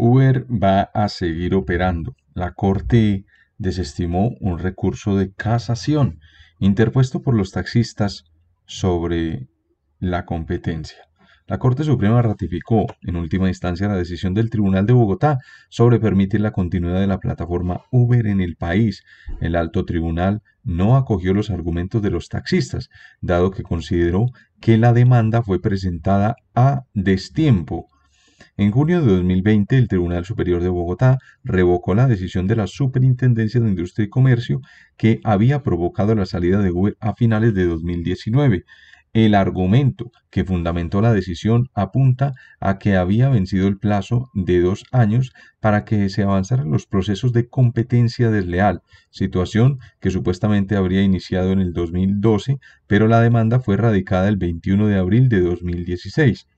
Uber va a seguir operando. La Corte desestimó un recurso de casación interpuesto por los taxistas sobre la competencia. La Corte Suprema ratificó en última instancia la decisión del Tribunal de Bogotá sobre permitir la continuidad de la plataforma Uber en el país. El alto tribunal no acogió los argumentos de los taxistas, dado que consideró que la demanda fue presentada a destiempo en junio de 2020, el Tribunal Superior de Bogotá revocó la decisión de la Superintendencia de Industria y Comercio que había provocado la salida de Uber a finales de 2019. El argumento que fundamentó la decisión apunta a que había vencido el plazo de dos años para que se avanzaran los procesos de competencia desleal, situación que supuestamente habría iniciado en el 2012, pero la demanda fue radicada el 21 de abril de 2016.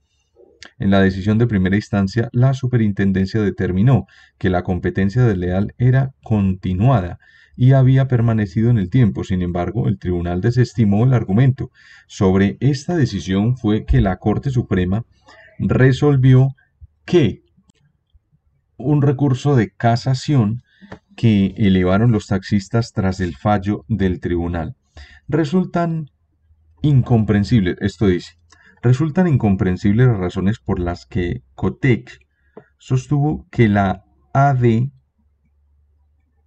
En la decisión de primera instancia, la superintendencia determinó que la competencia leal era continuada y había permanecido en el tiempo. Sin embargo, el tribunal desestimó el argumento. Sobre esta decisión fue que la Corte Suprema resolvió que un recurso de casación que elevaron los taxistas tras el fallo del tribunal. Resultan incomprensibles, esto dice, resultan incomprensibles las razones por las que COTEC sostuvo que la AD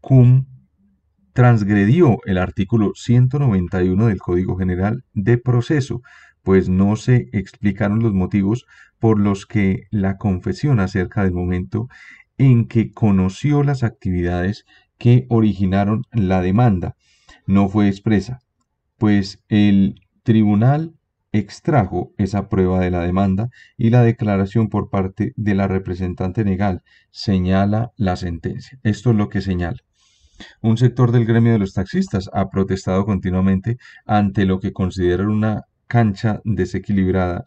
cum transgredió el artículo 191 del Código General de Proceso, pues no se explicaron los motivos por los que la confesión acerca del momento en que conoció las actividades que originaron la demanda no fue expresa, pues el tribunal extrajo esa prueba de la demanda y la declaración por parte de la representante legal, señala la sentencia. Esto es lo que señala. Un sector del gremio de los taxistas ha protestado continuamente ante lo que consideran una cancha desequilibrada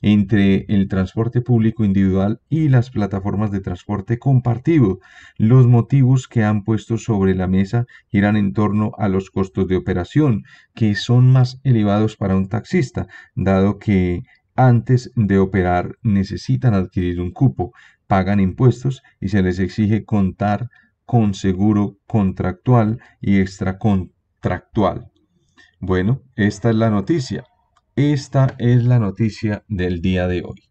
entre el transporte público individual y las plataformas de transporte compartido. Los motivos que han puesto sobre la mesa giran en torno a los costos de operación, que son más elevados para un taxista, dado que antes de operar necesitan adquirir un cupo, pagan impuestos y se les exige contar con seguro contractual y extracontractual. Bueno, esta es la noticia. Esta es la noticia del día de hoy.